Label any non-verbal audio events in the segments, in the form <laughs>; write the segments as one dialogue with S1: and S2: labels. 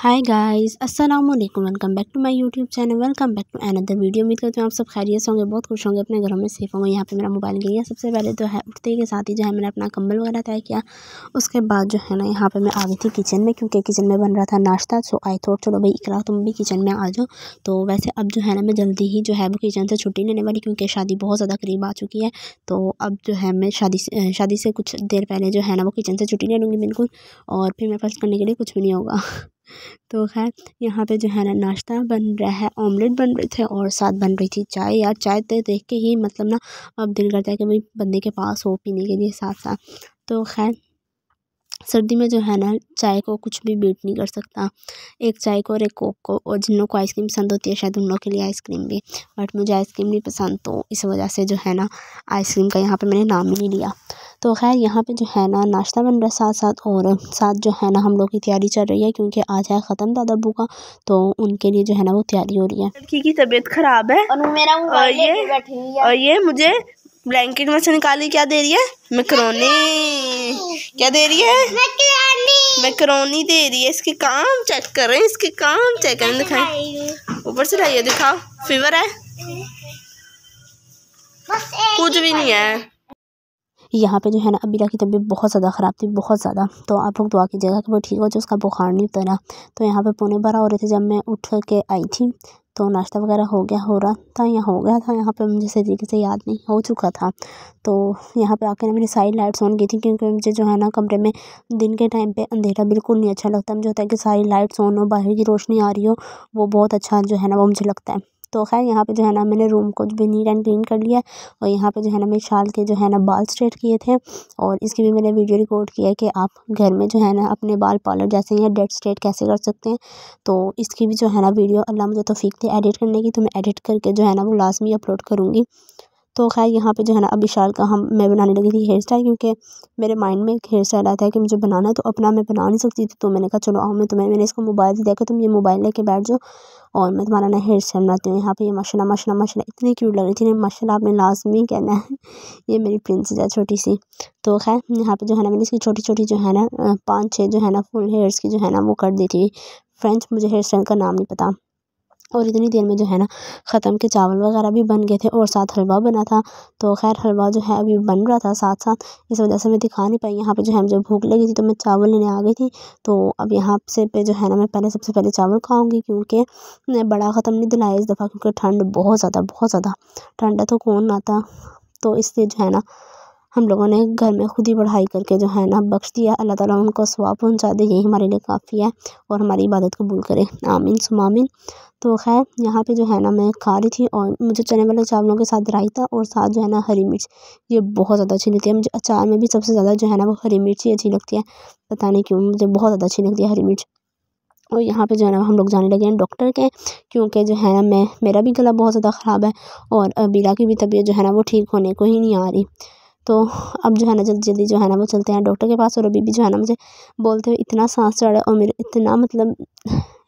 S1: हाय guys अस्सलाम वालेकुम welcome back to my YouTube channel welcome back to another video मिल करते हैं आप सब खैरियत होंगे बहुत खुश होंगे अपने घरों में सेफ होंगे यहाँ पे मेरा मोबाइल गया सबसे पहले तो है उठते के साथ ही जो है मैंने अपना कंबल वगैरह तय किया उसके बाद जो है ना यहाँ पर मैं आ गई थी किचन में क्योंकि किचन में बन रहा था नाश्ता सो आई थोट चलो भाई इकला तुम भी किचन में आ जाओ तो वैसे अब जो है ना मैं जल्दी ही जो है वो किचन से छुट्टी लेने वाली क्योंकि शादी बहुत ज़्यादा करीब आ चुकी है तो अब जो है मैं शादी से शादी से कुछ देर पहले जो है ना वो किचन से छुट्टी ले लूँगी बिल्कुल और फिर मैं फर्स्ट करने के लिए कुछ भी नहीं होगा तो खैर यहाँ पे जो है ना नाश्ता बन रहा है ऑमलेट बन रहे थे और साथ बन रही थी चाय यार चाय तो देख के ही मतलब ना अब दिल करता है कि भाई बंदे के पास हो पीने के लिए साथ साथ तो खैर सर्दी में जो है ना चाय को कुछ भी बीट नहीं कर सकता एक चाय को और एक कोक को और जिन लोग को आइसक्रीम पसंद होती है शायद उन लोगों के लिए आइसक्रीम भी बट मुझे आइसक्रीम नहीं पसंद तो इस वजह से जो है ना आइसक्रीम का यहाँ पर मैंने नाम ही नहीं लिया तो खैर यहाँ पे जो है ना नाश्ता बन रहा है साथ साथ और साथ जो है ना हम लोग की तैयारी चल रही है क्योंकि आज है ख़त्म दादा अबू का तो उनके लिए जो है ना वो तैयारी हो रही है लड़की की तबीयत ख़राब है और मेरा और ये और ये मुझे ब्लैंकेट में से निकाली क्या दे रही है मैक्रोनी क्या दे रही है मैक्रोनी दे रही है इसके काम चेक कर रहे हैं इसके काम चेक कर दिखाए ऊपर से लाइए दिखाओ फीवर है कुछ भी नहीं है यहाँ पे जो है ना अबीला की तबीयत बहुत ज़्यादा ख़राब थी बहुत ज़्यादा तो आप लोग दुआ कीजिएगा कि वो ठीक हो जाए उसका बुखार नहीं उतरा तो यहाँ पे पौने भरा हो रहे थे जब मैं उठ के आई थी तो नाश्ता वगैरह हो गया हो रहा था या हो गया था यहाँ पे मुझे सही तरीके से याद नहीं हो चुका था तो यहाँ पे आके ना मेरी सारी लाइट्स ऑन की थी क्योंकि मुझे जो है ना कमरे में दिन के टाइम पे अंधेरा बिल्कुल नहीं अच्छा लगता मुझे होता है कि सारी लाइट्स ऑन हो बाहर की रोशनी आ रही हो वो बहुत अच्छा जो है ना वो मुझे लगता है तो खैर यहाँ पे जो है ना मैंने रूम को भी नीट एंड क्लीन कर लिया और यहाँ पे जो है ना मैं शाल के जो है ना बाल स्ट्रेट किए थे और इसकी भी मैंने वीडियो रिकॉर्ड किया है कि आप घर में जो है ना अपने बाल पार्लर जैसे या डेड स्ट्रेट कैसे कर सकते हैं तो इसकी भी जो है ना वीडियो अल्लाह मुझे तोफीक दे एडिट करने की तो मैं एडिट करके जो है ना वो लाजमी अपलोड करूँगी तो खैर यहाँ पे जो है ना अभी शाल का हम मैं बनाने लगी थी हेयर स्टाइल क्योंकि मेरे माइंड में एक हेयर स्टाइल आता है कि मुझे बनाना है तो अपना मैं बना नहीं सकती थी तो मैंने कहा चलो आओ मैं तुम्हें मैंने इसको मोबाइल देखा तुम ये मोबाइल लेके बैठ जाओ और मैं तुम्हारा ना हेयर स्टाइल बनाती हूँ यहाँ पर ये माशा माशा माशा इतनी क्यूट लग रही थी माशा आपने लाजमी कहना है <laughs> ये मेरी प्रिंसेस है छोटी सी तो खैर यहाँ पर जो है ना मैंने इसकी छोटी छोटी जो है ना पाँच छः जो है ना फुल हेयर्स की जो है ना वो कर दी थी फ्रेंच मुझे हेयर स्टाइल का नाम नहीं पता और इतनी देर में जो है ना ख़त्म के चावल वगैरह भी बन गए थे और साथ हलवा बना था तो खैर हलवा जो है अभी बन रहा था साथ साथ इस वजह से मैं दिखा नहीं पाई यहाँ पे जो है मुझे भूख लगी थी तो मैं चावल लेने आ गई थी तो अब यहाँ से पे जो है ना मैं पहले सबसे पहले चावल खाऊँगी क्योंकि बड़ा ख़त्म नहीं दिलाया इस दफ़ा क्योंकि ठंड बहुत ज़्यादा बहुत ज़्यादा ठंड है तो कौन आता तो इसलिए जो है ना हम लोगों ने घर में ख़ुद ही पढ़ाई करके जो है ना बख्श दिया अल्लाह ताला उनको स्वाब पहुंचा दे यही हमारे लिए काफ़ी है और हमारी इबादत कबूल करे आमीन सुमामिन तो खैर यहाँ पे जो है ना मैं खा रही थी और मुझे चने वाले चावलों के साथ रायता और साथ जो है ना हरी मिर्च ये बहुत ज़्यादा अच्छी लगती है मुझे अचार में भी सबसे ज़्यादा जो है ना वो हरी मिर्च ही अच्छी लगती है पता नहीं क्यों मुझे बहुत ज़्यादा अच्छी लगती है हरी मिर्च और यहाँ पे जो है ना हम लोग जाने लगे हैं डॉक्टर के क्योंकि जो है ना मैं मेरा भी गला बहुत ज़्यादा ख़राब है और बीला की भी तबीयत जो है ना वो ठीक होने को ही नहीं आ रही तो अब जो है ना जल्दी जल्दी जो है ना वो चलते हैं डॉक्टर के पास और अभी भी जो है ना मुझे बोलते हुए इतना सांस चढ़ा और मेरे इतना मतलब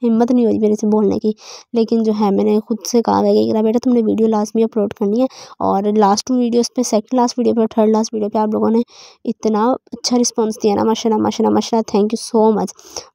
S1: हिम्मत नहीं हुई मेरे से बोलने की लेकिन जो है मैंने खुद से कहा गया कि बेटा तुमने वीडियो लास्ट में अपलोड करनी है और लास्ट वीडियोस पे सेकंड लास्ट वीडियो पे थर्ड लास्ट वीडियो पे आप लोगों ने इतना अच्छा रिस्पॉन्स दिया ना माशाल्लाह माशाल्लाह माशाल्लाह थैंक यू सो मच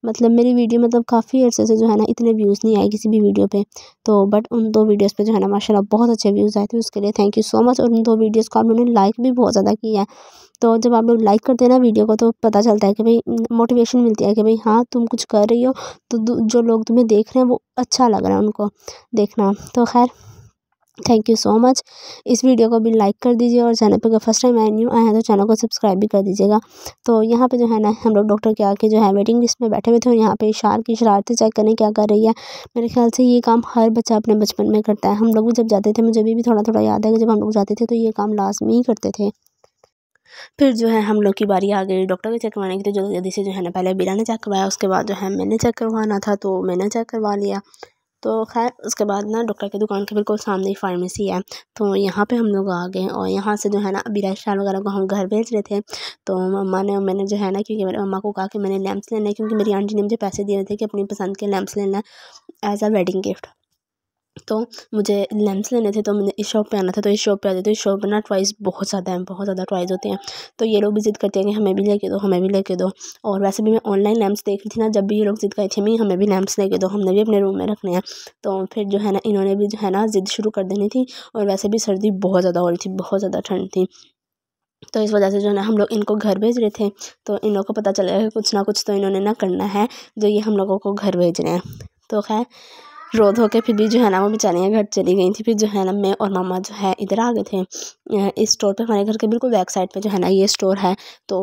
S1: मतलब मेरी वीडियो मतलब काफ़ी अर्से से जो है ना इतने व्यूज़ नहीं आए किसी भी वीडियो पर तो बट उन दो वीडियोज़ पर जो है ना माशा बहुत अच्छे व्यूज़ आए थे उसके लिए थैंक यू सो मच और उन दो वीडियोज़ को आप लोगों ने लाइक भी बहुत ज़्यादा किया है तो जब आप लोग लाइक करते हैं ना वीडियो को तो पता चलता है कि भाई मोटिवेशन मिलती है कि भाई हाँ तुम कुछ कर रही हो तो जो लोग तुम्हें देख रहे हैं वो अच्छा लग रहा है उनको देखना तो खैर थैंक यू सो मच इस वीडियो को भी लाइक कर दीजिए और चैनल पर अगर फर्स्ट टाइम आई न्यू आए हैं तो चैनल को सब्सक्राइब भी कर दीजिएगा तो यहाँ पे जो है ना हम लोग डॉक्टर के आके जो है वेटिंग लिस्ट में बैठे हुए थे और यहाँ पे इशार की शरारतें चेक करने क्या कर रही है मेरे ख्याल से ये काम हर बच्चा अपने बचपन में करता है हम लोग भी जब जाते थे मुझे भी, थोड़ा थोड़ा याद है कि जब हम लोग जाते थे तो ये काम लाजमी में ही करते थे फिर जो है हम लोग की बारी आ गई डॉक्टर को चेक करवाने की तो जो जल्दी से जो है ना पहले बीरा ने चेक करवाया उसके बाद जो है मैंने चेक करवाना था तो मैंने चेक करवा लिया तो खैर उसके बाद ना डॉक्टर की दुकान के बिल्कुल सामने ही फार्मेसी है तो यहाँ पे हम लोग आ गए और यहाँ से जो है ना अबीरा शाल वगैरह को हम घर भेज रहे थे तो मम्मा ने मैंने जो है ना क्योंकि मेरे मम्मा को कहा कि मैंने लैम्प्स लेना है क्योंकि मेरी आंटी ने मुझे पैसे दिए थे कि अपनी पसंद के लैम्प्स लेना है एज अ वेडिंग गिफ्ट तो मुझे लैम्प्स लेने थे तो मुझे इस शॉप पे आना था तो इस शॉप पे आते तो इस शॉप पर ना टॉयज़ बहुत ज़्यादा हैं बहुत ज़्यादा टॉयज़ होते हैं तो ये लोग भी जिद करते हैं कि हमें भी लेके दो हमें भी लेके दो और वैसे भी मैं ऑनलाइन लैम्प्स देख रही थी ना जब भी ये लोग जिद करे थे मैं हमें भी लैम्प्स लेके दो हमने भी अपने रूम में रखने हैं तो फिर जो है ना इन्होंने भी जो है ना जिद शुरू कर देनी थी और वैसे भी सर्दी बहुत ज़्यादा हो रही थी बहुत ज़्यादा ठंड थी तो इस वजह से जो है ना हम लोग इनको घर भेज रहे थे तो इन लोग को पता चला कि कुछ ना कुछ तो इन्होंने ना करना है जो ये हम लोगों को घर भेज रहे हैं तो खैर रो धो के फिर भी जो है ना वो बेचारियाँ घर चली गई थी फिर जो है ना मैं और मामा जो है इधर आ गए थे इस स्टोर पे हमारे घर के बिल्कुल बैक साइड पे जो है ना ये स्टोर है तो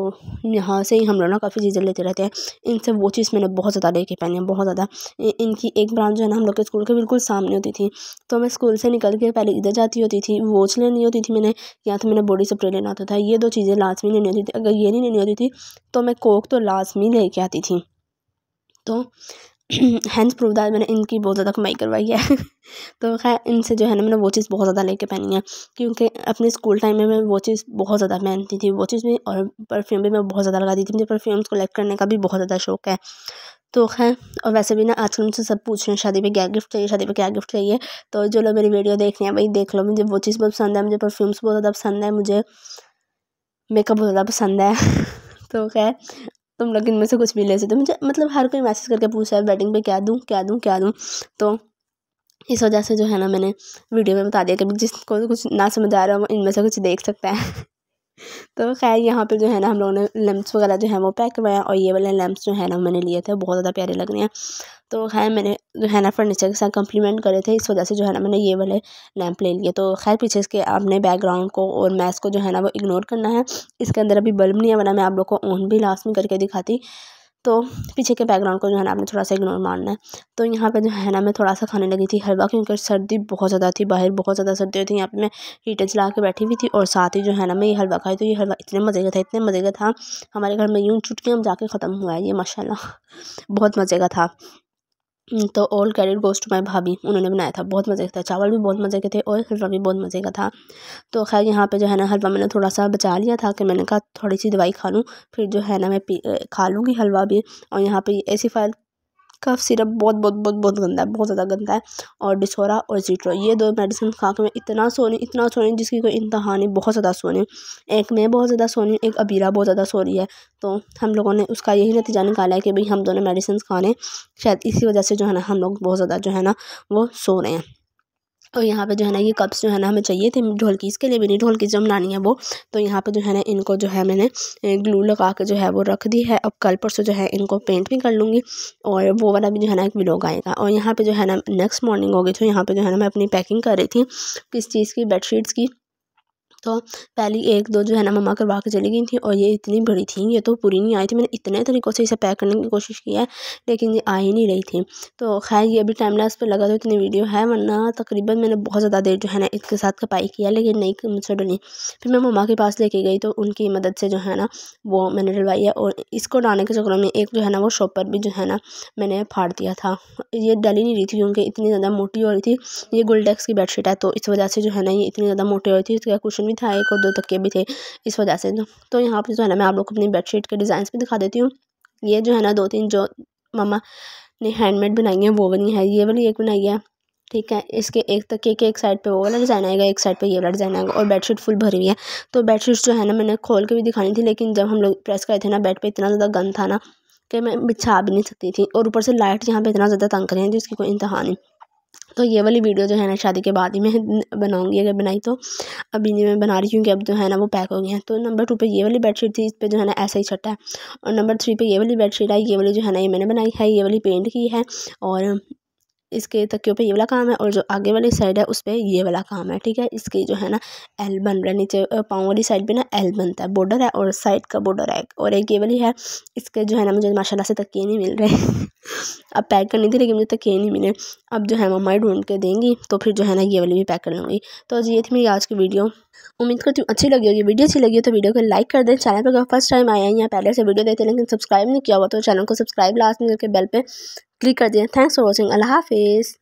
S1: यहाँ से ही हम लोग ना काफ़ी चीज़ें लेते रहते हैं इनसे वो चीज़ मैंने बहुत ज़्यादा लेके पहनी है बहुत ज़्यादा इनकी एक ब्रांच जो है ना हम लोग के स्कूल के बिल्कुल सामने होती थी तो मैं स्कूल से निकल के पहले इधर जाती होती थी वोच लेनी होती थी मैंने या तो मैंने बॉडी स्प्रे लेना होता था ये दो चीज़ें लाजमी लेनी होती थी अगर ये नहीं लेनी होती थी तो मैं कोक तो लाजमी ले आती थी तो <clears throat> हैंड्स प्रूफ दाल मैंने इनकी बहुत ज़्यादा कमाई करवाई है <laughs> तो खैर इनसे जो है ना मैंने वॉचेस बहुत ज़्यादा लेके पहनी है क्योंकि अपने स्कूल टाइम में मैं वॉचेस बहुत ज़्यादा पहनती थी वॉचेस भी और परफ्यूम भी मैं बहुत ज़्यादा लगाती थी मुझे परफ्यूम्स कलेक्ट करने का भी बहुत ज़्यादा शौक है तो खैर और वैसे भी ना आजकल मुझसे सब पूछ रहे हैं शादी पे क्या गिफ्ट चाहिए शादी पे क्या गिफ्ट चाहिए तो जो लोग मेरी वीडियो देख रहे हैं भाई देख लो मुझे वो चीज़ बहुत पसंद है मुझे परफ्यूम्स बहुत ज़्यादा पसंद है मुझे मेकअप बहुत ज़्यादा पसंद है <laughs> तो खैर तुम लोग इनमें से कुछ भी ले सकते हो मुझे मतलब हर कोई मैसेज करके पूछ रहा है बैटिंग पे क्या दूँ क्या दूँ क्या दूँ तो इस वजह से जो है ना मैंने वीडियो में बता दिया कभी जिसको कुछ ना समझ आ रहा हो इनमें से कुछ देख सकता है <laughs> तो खैर यहाँ पे जो है ना हम लोगों ने लैम्प्स वगैरह जो है वो पैक करवाए और ये वाले लैम्प्स जो है ना मैंने लिए थे बहुत ज़्यादा प्यारे लग रहे हैं तो खैर मैंने जो है ना फर्नीचर के साथ कम्प्लीमेंट करे थे इस वजह से जो है ना मैंने ये वाले लैम्प ले लिए तो खैर पीछे इसके आपने बैकग्राउंड को और मैथ को जो है ना वो इग्नोर करना है इसके अंदर अभी बल्ब नहीं है वरना मैं आप लोग को ऑन भी लास्ट में करके दिखाती तो पीछे के बैकग्राउंड को जो है ना आपने थोड़ा सा इग्नोर मारना है तो यहाँ पे जो है ना मैं थोड़ा सा खाने लगी थी हलवा क्योंकि सर्दी बहुत ज़्यादा थी बाहर बहुत ज़्यादा सर्दी हुई थी यहाँ पे मैं हीटर चला के बैठी हुई थी और साथ ही जो है ना मैं ये हलवा खाई तो ये हलवा इतने मज़े का था इतने मज़े का था हमारे घर में यूँ चुटके हम जाके ख़त्म हुआ है ये माशाला बहुत मज़े का था हम्म, तो all credit goes to my भाभी उन्होंने बनाया था बहुत मज़े का था चावल भी बहुत मज़े के थे और हलवा भी बहुत मज़े का था तो खैर यहाँ पे जो है ना हलवा मैंने थोड़ा सा बचा लिया था कि मैंने कहा थोड़ी सी दवाई खा लूँ फिर जो है ना मैं खा लूँगी हलवा भी और यहाँ पे ऐसी फाइल इसका सिरप बहुत बहुत बहुत बहुत गंदा है बहुत ज़्यादा गंदा है और डिसोरा और जीट्रो ये दो मेडिसिन खा के मैं इतना सोनी इतना सोनी जिसकी कोई इंतहा नहीं बहुत ज़्यादा सोनी एक मैं बहुत ज़्यादा सोनी एक अबीरा बहुत ज़्यादा सो रही है तो हम लोगों ने उसका यही नतीजा निकाला है कि भाई हम दोनों मेडिसिन खाने शायद इसी वजह से जो है ना हम लोग बहुत ज़्यादा जो है ना वो सो रहे हैं और यहाँ पे जो है ना ये कप्स जो है ना हमें चाहिए थे ढोलकी इसके लिए भी नहीं ढोलकी जो बनानी है वो तो यहाँ पे जो है ना इनको जो है मैंने ग्लू लगा के जो है वो रख दी है अब कल परसों जो है इनको पेंट भी कर लूँगी और वो वाला भी जो है ना एक ब्लॉग आएगा और यहाँ पर जो है ना नेक्स्ट मॉर्निंग होगी तो यहाँ पर जो है ना मैं अपनी पैकिंग कर रही थी किस चीज़ की बेड की तो पहली एक दो जो है ना मम्मा करवा के चली गई थी और ये इतनी बड़ी थी ये तो पूरी नहीं आई थी मैंने इतने तरीक़ों से इसे पैक करने की कोशिश की है लेकिन ये आ ही नहीं रही थी तो खैर ये अभी टाइम लैस पर लगा तो इतनी वीडियो है वरना तकरीबन मैंने बहुत ज़्यादा देर जो है ना इसके साथ कपाई किया लेकिन नहीं मुझसे डली फिर मैं मम्मा के पास लेके गई तो उनकी मदद से जो है ना वो मैंने डलवाई है और इसको डालने के चक्रों में एक जो है ना वो शॉपर भी जो है ना मैंने फाड़ दिया था ये डली नहीं रही थी क्योंकि इतनी ज़्यादा मोटी हो रही थी ये गोल्डेक्स की बेडशीट है तो इस वजह से जो है ना ये इतनी ज़्यादा मोटी हो रही थी इसका कुछ भी था एक और दो तकिए भी थे इस वजह से तो यहाँ पर जो है ना मैं आप लोग को अपनी बेडशीट के डिज़ाइन भी दिखा देती हूँ ये जो है ना दो तीन जो ममा ने हैंडमेड बनाई है वो बनी है ये वाली एक बनाई है ठीक है इसके एक तकिए के एक साइड पे वो वाला डिज़ाइन आएगा एक साइड पे ये वाला डिज़ाइन आएगा और बेडशीट फुल भरी हुई है तो बेडशीट जो है ना मैंने खोल के भी दिखानी थी लेकिन जब हम लोग प्रेस करे थे ना बेड पे इतना ज़्यादा गंद था ना कि मैं बिछा भी नहीं सकती थी और ऊपर से लाइट यहाँ पे इतना ज़्यादा तंग करें जिसकी कोई इंतहा नहीं तो ये वाली वीडियो जो है ना शादी के बाद ही मैं बनाऊँगी अगर बनाई तो अभी नहीं मैं बना रही क्योंकि अब जो है ना वो पैक हो गए हैं तो नंबर टू पे ये वाली बेडशीट थी इस पर जो है ना ऐसा ही छटा है और नंबर थ्री पे ये वाली बेडशीट आई ये वाली जो है ना ये मैंने बनाई है ये वाली पेंट की है और इसके तकियों पे ये वाला काम है और जो आगे वाली साइड है उस पर ये वाला काम है ठीक है इसके जो है ना एल बन रहा है नीचे पाँव वाली साइड पे ना एल बनता है बॉर्डर है और साइड का बॉर्डर है और एक ये वाली है इसके जो है ना मुझे माशाल्लाह से तकिए नहीं मिल रहे <laughs> अब पैक करनी थी लेकिन मुझे तकिए नहीं मिले अब जो है मम्मा ढूंढ के देंगी तो फिर जो है ना ये वाली भी पैक कर लूँगी तो ये थी मेरी आज की वीडियो उम्मीद करती हूँ अच्छी लगी होगी वीडियो अच्छी लगी हो तो वीडियो को लाइक कर दें चैनल पर फर्स्ट टाइम आए हैं यहाँ पहले से वीडियो देते लेकिन सब्सक्राइब नहीं किया हुआ तो चैनल को सब्सक्राइब लास्ट में करके बेल पे क्लिक कर दिया थैंक्स फॉर वॉचिंग अल्लाह हाफिज़